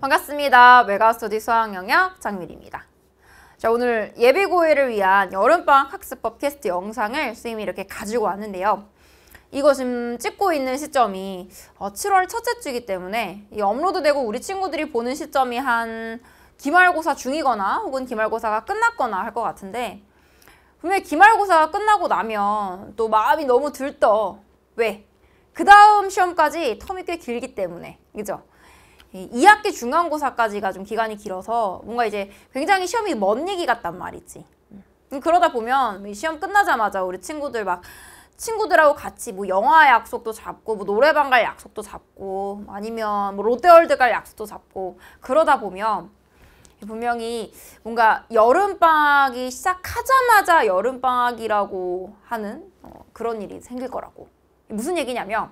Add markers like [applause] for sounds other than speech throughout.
반갑습니다. 메가스터디 수학영역 장미리입니다. 자 오늘 예비고해를 위한 여름방학 학습법 캐스트 영상을 수이 이렇게 가지고 왔는데요. 이거 지금 찍고 있는 시점이 7월 어, 첫째 주이기 때문에 업로드되고 우리 친구들이 보는 시점이 한 기말고사 중이거나 혹은 기말고사가 끝났거나 할 것 같은데 분명히 기말고사가 끝나고 나면 또 마음이 너무 들떠. 왜? 그 다음 시험까지 텀이 꽤 길기 때문에 그죠? 2학기 중간고사까지가 좀 기간이 길어서 뭔가 이제 굉장히 시험이 먼 얘기 같단 말이지. 음, 그러다 보면 시험 끝나자마자 우리 친구들 막 친구들하고 같이 뭐 영화 약속도 잡고 뭐 노래방 갈 약속도 잡고 뭐 아니면 뭐 롯데월드 갈 약속도 잡고 그러다 보면 분명히 뭔가 여름방학이 시작하자마자 여름방학이라고 하는 어, 그런 일이 생길 거라고 무슨 얘기냐면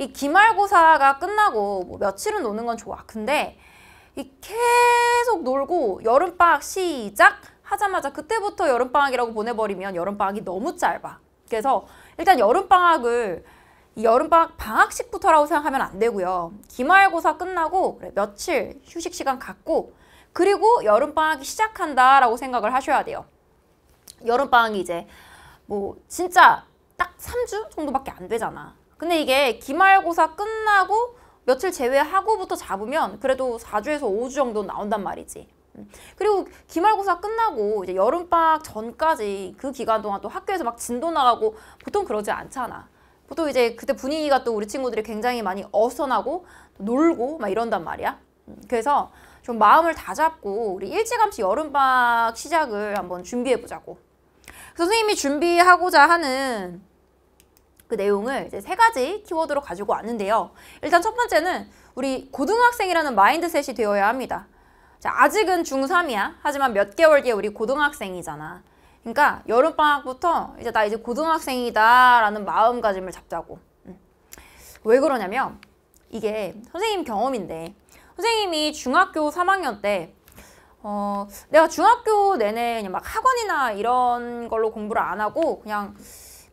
이 기말고사가 끝나고 뭐 며칠은 노는 건 좋아. 근데 이 계속 놀고 여름방학 시작 하자마자 그때부터 여름방학이라고 보내버리면 여름방학이 너무 짧아. 그래서 일단 여름방학을 여름방학 방학식부터라고 생각하면 안 되고요. 기말고사 끝나고 그래, 며칠 휴식시간 갖고 그리고 여름방학이 시작한다라고 생각을 하셔야 돼요. 여름방학이 이제 뭐 진짜 딱 3주 정도밖에 안 되잖아. 근데 이게 기말고사 끝나고 며칠 제외하고부터 잡으면 그래도 4주에서 5주 정도 나온단 말이지. 음. 그리고 기말고사 끝나고 이제 여름방학 전까지 그 기간 동안 또 학교에서 막 진도 나가고 보통 그러지 않잖아. 보통 이제 그때 분위기가 또 우리 친구들이 굉장히 많이 어선하고 놀고 막 이런단 말이야. 음. 그래서 좀 마음을 다잡고 우리 일찌감치 여름방학 시작을 한번 준비해보자고. 선생님이 준비하고자 하는 그 내용을 이제 세 가지 키워드로 가지고 왔는데요. 일단 첫 번째는 우리 고등학생이라는 마인드셋이 되어야 합니다. 자, 아직은 중3이야. 하지만 몇 개월 뒤에 우리 고등학생이잖아. 그러니까 여름방학부터 이제 나 이제 고등학생이다 라는 마음가짐을 잡자고. 음. 왜 그러냐면 이게 선생님 경험인데 선생님이 중학교 3학년 때 어, 내가 중학교 내내 그냥 막 학원이나 이런 걸로 공부를 안 하고 그냥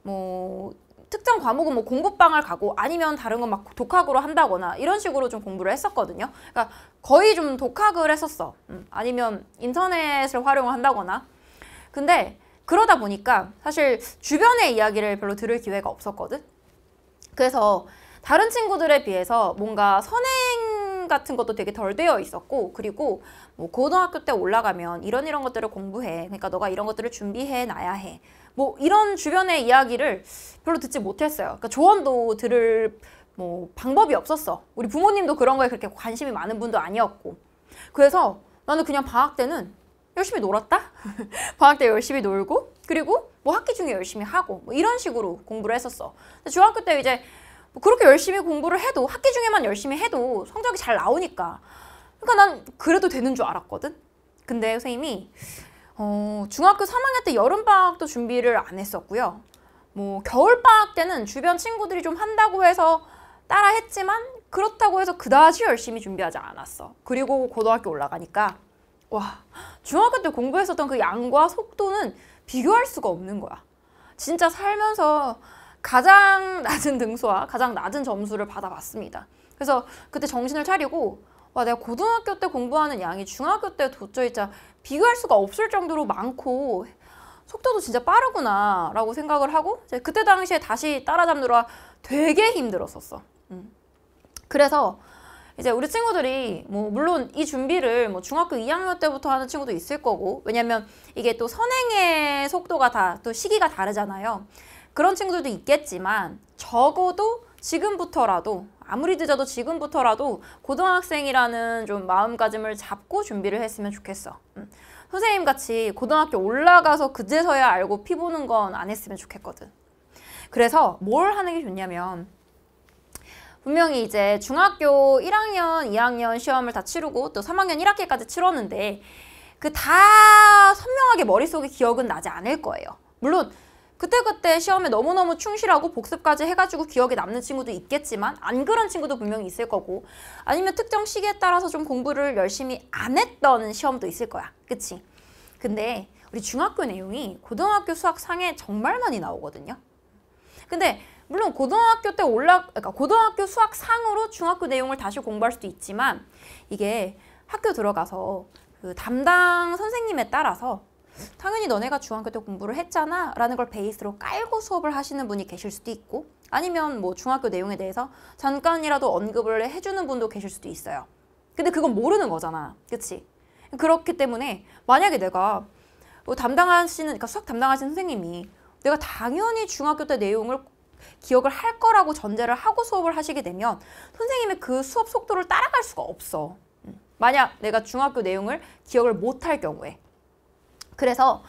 뭐 특정 과목은 뭐 공부방을 가고 아니면 다른 건막 독학으로 한다거나 이런 식으로 좀 공부를 했었거든요. 그러니까 거의 좀 독학을 했었어. 음, 아니면 인터넷을 활용한다거나. 근데 그러다 보니까 사실 주변의 이야기를 별로 들을 기회가 없었거든. 그래서 다른 친구들에 비해서 뭔가 선행 같은 것도 되게 덜 되어 있었고 그리고 뭐 고등학교 때 올라가면 이런 이런 것들을 공부해 그러니까 너가 이런 것들을 준비해 놔야 해뭐 이런 주변의 이야기를 별로 듣지 못했어요. 그러니까 조언도 들을 뭐 방법이 없었어. 우리 부모님도 그런 거에 그렇게 관심이 많은 분도 아니었고. 그래서 나는 그냥 방학 때는 열심히 놀았다? [laughs] 방학 때 열심히 놀고 그리고 뭐 학기 중에 열심히 하고 뭐 이런 식으로 공부를 했었어. 중학교 때 이제 뭐 그렇게 열심히 공부를 해도 학기 중에만 열심히 해도 성적이 잘 나오니까 그러니까 난 그래도 되는 줄 알았거든. 근데 선생님이 어, 중학교 3학년 때 여름방학도 준비를 안 했었고요. 뭐 겨울방학 때는 주변 친구들이 좀 한다고 해서 따라 했지만 그렇다고 해서 그다지 열심히 준비하지 않았어. 그리고 고등학교 올라가니까 와 중학교 때 공부했었던 그 양과 속도는 비교할 수가 없는 거야. 진짜 살면서 가장 낮은 [laughs] 등수와 가장 낮은 점수를 받아봤습니다. 그래서 그때 정신을 차리고 와, 내가 고등학교 때 공부하는 양이 중학교 때 도저히 진짜 비교할 수가 없을 정도로 많고 속도도 진짜 빠르구나 라고 생각을 하고 그때 당시에 다시 따라잡느라 되게 힘들었었어. 음. 그래서 이제 우리 친구들이 뭐 물론 이 준비를 뭐 중학교 2학년 때부터 하는 친구도 있을 거고 왜냐면 이게 또 선행의 속도가 다 또 시기가 다르잖아요. 그런 친구들도 있겠지만 적어도 지금부터라도 아무리 늦어도 지금부터라도 고등학생이라는 좀 마음가짐을 잡고 준비를 했으면 좋겠어. 음. 선생님 같이 고등학교 올라가서 그제서야 알고 피 보는 건 안 했으면 좋겠거든. 그래서 뭘 하는 게 좋냐면 분명히 이제 중학교 1학년, 2학년 시험을 다 치르고 또 3학년 1학기까지 치렀는데 그 다 선명하게 머릿속에 기억은 나지 않을 거예요. 물론 그때그때 시험에 너무너무 충실하고 복습까지 해가지고 기억에 남는 친구도 있겠지만 안 그런 친구도 분명히 있을 거고 아니면 특정 시기에 따라서 좀 공부를 열심히 안 했던 시험도 있을 거야. 그치? 근데 우리 중학교 내용이 고등학교 수학상에 정말 많이 나오거든요. 근데 물론 고등학교 때 올라 그러니까 고등학교 수학 상으로 중학교 내용을 다시 공부할 수도 있지만 이게 학교 들어가서 그 담당 선생님에 따라서 당연히 너네가 중학교 때 공부를 했잖아 라는 걸 베이스로 깔고 수업을 하시는 분이 계실 수도 있고 아니면 뭐 중학교 내용에 대해서 잠깐이라도 언급을 해주는 분도 계실 수도 있어요 근데 그건 모르는 거잖아 그치? 그렇기 때문에 만약에 내가 뭐 담당하시는 그러니까 수학 담당하시는 선생님이 내가 당연히 중학교 때 내용을 기억을 할 거라고 전제를 하고 수업을 하시게 되면 선생님의 그 수업 속도를 따라갈 수가 없어 음. 만약 내가 중학교 내용을 기억을 못할 경우에 그래서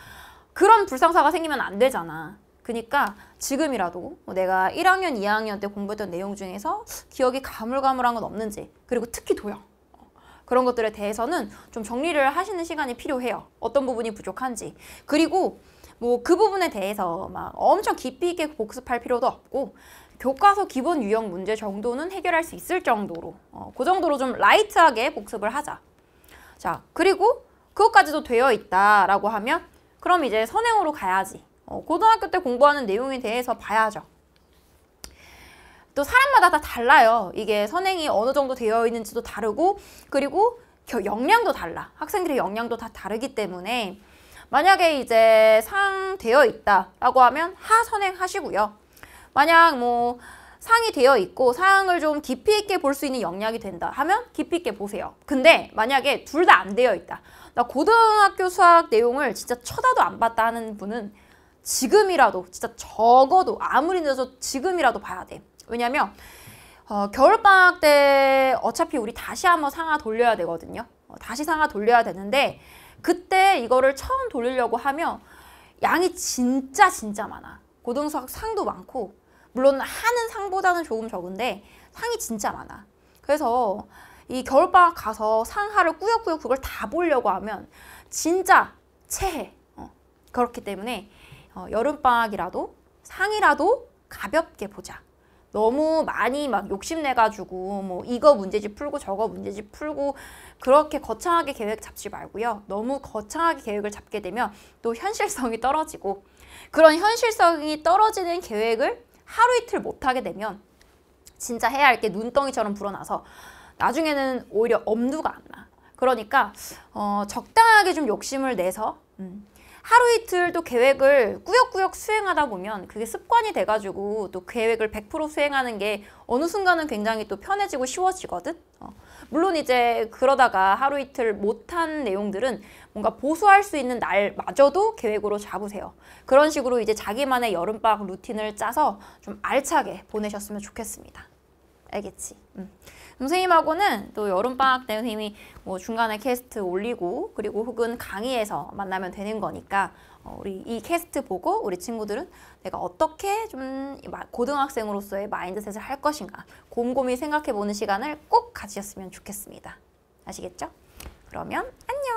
그런 불상사가 생기면 안 되잖아. 그러니까 지금이라도 뭐 내가 1학년, 2학년 때 공부했던 내용 중에서 기억이 가물가물한 건 없는지 그리고 특히 도형 그런 것들에 대해서는 좀 정리를 하시는 시간이 필요해요. 어떤 부분이 부족한지 그리고 뭐 그 부분에 대해서 막 엄청 깊이 있게 복습할 필요도 없고 교과서 기본 유형 문제 정도는 해결할 수 있을 정도로 어, 그 정도로 좀 라이트하게 복습을 하자. 자 그리고 그것까지도 되어 있다라고 하면 그럼 이제 선행으로 가야지. 어, 고등학교 때 공부하는 내용에 대해서 봐야죠. 또 사람마다 다 달라요. 이게 선행이 어느 정도 되어 있는지도 다르고 그리고 역량도 달라. 학생들의 역량도 다 다르기 때문에 만약에 이제 상 되어 있다라고 하면 하 선행 하시고요. 만약 뭐 상이 되어 있고 사항을 좀 깊이 있게 볼 수 있는 역량이 된다 하면 깊이 있게 보세요. 근데 만약에 둘 다 안 되어 있다. 나 고등학교 수학 내용을 진짜 쳐다도 안 봤다 하는 분은 지금이라도 진짜 적어도 아무리 늦어도 지금이라도 봐야 돼. 왜냐면 어, 겨울방학 때 어차피 우리 다시 한번 상하 돌려야 되거든요. 어, 다시 상하 돌려야 되는데 그때 이거를 처음 돌리려고 하면 양이 진짜 진짜 많아. 고등수학 상도 많고 물론 하는 상보다는 조금 적은데 상이 진짜 많아. 그래서 이 겨울방학 가서 상하를 꾸역꾸역 그걸 다 보려고 하면 진짜 체해. 어, 그렇기 때문에 어, 여름방학이라도 상이라도 가볍게 보자. 너무 많이 막 욕심내가지고 뭐 이거 문제집 풀고 저거 문제집 풀고 그렇게 거창하게 계획 잡지 말고요. 너무 거창하게 계획을 잡게 되면 또 현실성이 떨어지고 그런 현실성이 떨어지는 계획을 하루 이틀 못하게 되면 진짜 해야 할 게 눈덩이처럼 불어나서 나중에는 오히려 엄두가 안 나. 그러니까 어, 적당하게 좀 욕심을 내서 음, 하루 이틀또 계획을 꾸역꾸역 수행하다 보면 그게 습관이 돼가지고 또 계획을 100% 수행하는 게 어느 순간은 굉장히 또 편해지고 쉬워지거든. 어. 물론 이제 그러다가 하루 이틀 못한 내용들은 뭔가 보수할 수 있는 날마저도 계획으로 잡으세요. 그런 식으로 이제 자기만의 여름방 루틴을 짜서 좀 알차게 보내셨으면 좋겠습니다. 알겠지? 음. 선생님하고는 또 여름방학 때 선생님이 뭐 중간에 캐스트 올리고 그리고 혹은 강의에서 만나면 되는 거니까 어, 우리 이 캐스트 보고 우리 친구들은 내가 어떻게 좀 고등학생으로서의 마인드셋을 할 것인가 곰곰이 생각해보는 시간을 꼭 가지셨으면 좋겠습니다. 아시겠죠? 그러면 안녕!